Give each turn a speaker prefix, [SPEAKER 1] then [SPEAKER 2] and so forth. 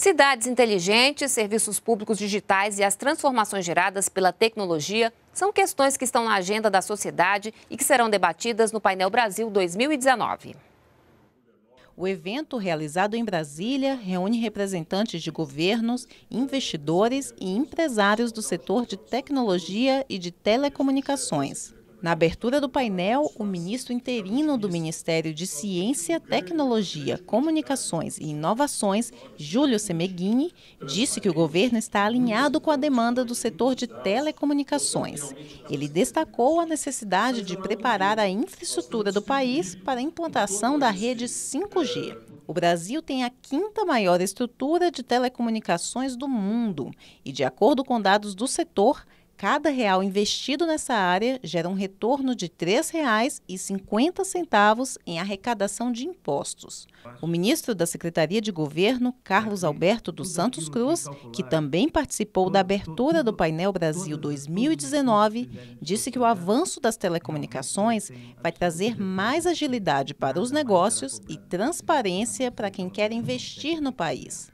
[SPEAKER 1] Cidades inteligentes, serviços públicos digitais e as transformações geradas pela tecnologia são questões que estão na agenda da sociedade e que serão debatidas no Painel Brasil 2019.
[SPEAKER 2] O evento, realizado em Brasília, reúne representantes de governos, investidores e empresários do setor de tecnologia e de telecomunicações. Na abertura do painel, o ministro interino do Ministério de Ciência, Tecnologia, Comunicações e Inovações, Júlio Semeghini, disse que o governo está alinhado com a demanda do setor de telecomunicações. Ele destacou a necessidade de preparar a infraestrutura do país para a implantação da rede 5G. O Brasil tem a quinta maior estrutura de telecomunicações do mundo e, de acordo com dados do setor, Cada real investido nessa área gera um retorno de R$ 3,50 em arrecadação de impostos. O ministro da Secretaria de Governo, Carlos Alberto dos Santos Cruz, que também participou da abertura do Painel Brasil 2019, disse que o avanço das telecomunicações vai trazer mais agilidade para os negócios e transparência para quem quer investir no país.